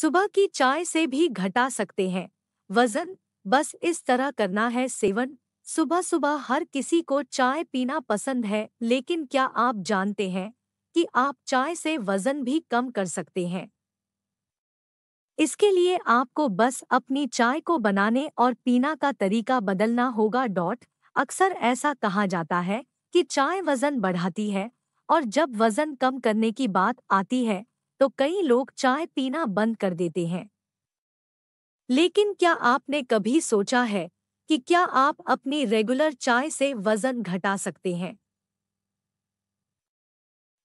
सुबह की चाय से भी घटा सकते हैं वजन बस इस तरह करना है सेवन सुबह सुबह हर किसी को चाय पीना पसंद है लेकिन क्या आप जानते हैं कि आप चाय से वजन भी कम कर सकते हैं इसके लिए आपको बस अपनी चाय को बनाने और पीना का तरीका बदलना होगा डॉट अक्सर ऐसा कहा जाता है कि चाय वजन बढ़ाती है और जब वजन कम करने की बात आती है तो कई लोग चाय पीना बंद कर देते हैं लेकिन क्या आपने कभी सोचा है कि क्या आप अपनी रेगुलर चाय से वजन घटा सकते हैं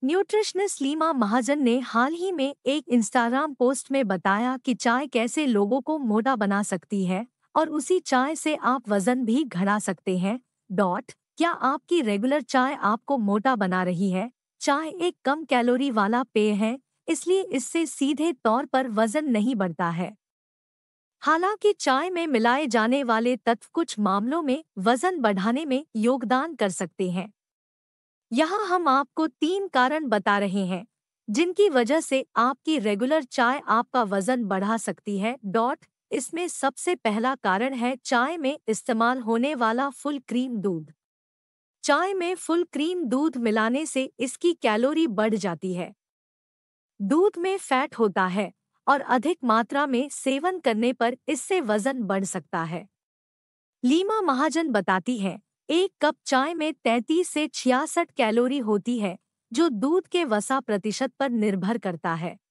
न्यूट्रिशनिस्ट लीमा महाजन ने हाल ही में एक इंस्टाग्राम पोस्ट में बताया कि चाय कैसे लोगों को मोटा बना सकती है और उसी चाय से आप वजन भी घटा सकते हैं डॉट क्या आपकी रेगुलर चाय आपको मोटा बना रही है चाय एक कम कैलोरी वाला पेय है इसलिए इससे सीधे तौर पर वजन नहीं बढ़ता है हालांकि चाय में मिलाए जाने वाले तत्व कुछ मामलों में वजन बढ़ाने में योगदान कर सकते हैं यहां हम आपको तीन कारण बता रहे हैं जिनकी वजह से आपकी रेगुलर चाय आपका वजन बढ़ा सकती है डॉट इसमें सबसे पहला कारण है चाय में इस्तेमाल होने वाला फुल क्रीम दूध चाय में फुल क्रीम दूध मिलाने से इसकी कैलोरी बढ़ जाती है दूध में फैट होता है और अधिक मात्रा में सेवन करने पर इससे वजन बढ़ सकता है लीमा महाजन बताती हैं एक कप चाय में तैतीस से छियासठ कैलोरी होती है जो दूध के वसा प्रतिशत पर निर्भर करता है